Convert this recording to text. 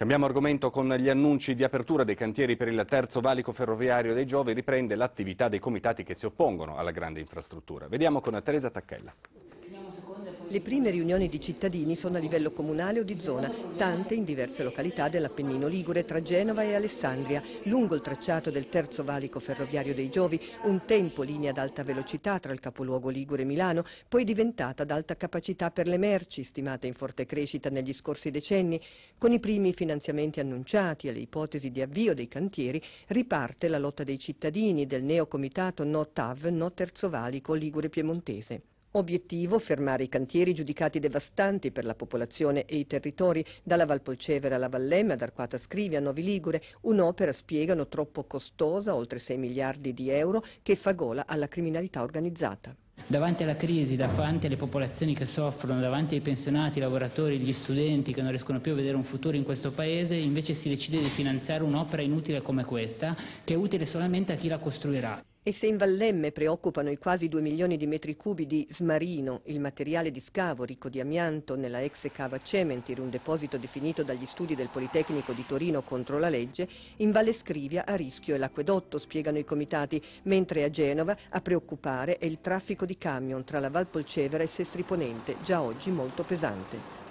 Cambiamo argomento con gli annunci di apertura dei cantieri per il terzo valico ferroviario dei Giovi riprende l'attività dei comitati che si oppongono alla grande infrastruttura. Vediamo con Teresa Tacchella. Le prime riunioni di cittadini sono a livello comunale o di zona, tante in diverse località dell'Appennino Ligure tra Genova e Alessandria, lungo il tracciato del terzo valico ferroviario dei Giovi, un tempo linea ad alta velocità tra il capoluogo Ligure e Milano, poi diventata ad alta capacità per le merci, stimata in forte crescita negli scorsi decenni, con i primi finanziamenti annunciati e le ipotesi di avvio dei cantieri, riparte la lotta dei cittadini del neocomitato No TAV, No Terzo Valico Ligure Piemontese. Obiettivo fermare i cantieri giudicati devastanti per la popolazione e i territori, dalla Valpolcevera alla Vallemme, ad Arquata Scrivi a Novi Ligure, un'opera, spiegano, troppo costosa, oltre 6 miliardi di euro, che fa gola alla criminalità organizzata. Davanti alla crisi, davanti alle popolazioni che soffrono, davanti ai pensionati, ai lavoratori, agli studenti che non riescono più a vedere un futuro in questo paese, invece si decide di finanziare un'opera inutile come questa, che è utile solamente a chi la costruirà. E se in Vallemme preoccupano i quasi 2 milioni di metri cubi di smarino, il materiale di scavo ricco di amianto nella ex cava Cementir, un deposito definito dagli studi del Politecnico di Torino contro la legge, in Valle Scrivia a rischio è l'acquedotto, spiegano i comitati, mentre a Genova a preoccupare è il traffico di camion tra la Val Polcevera e Sestri Ponente, già oggi molto pesante.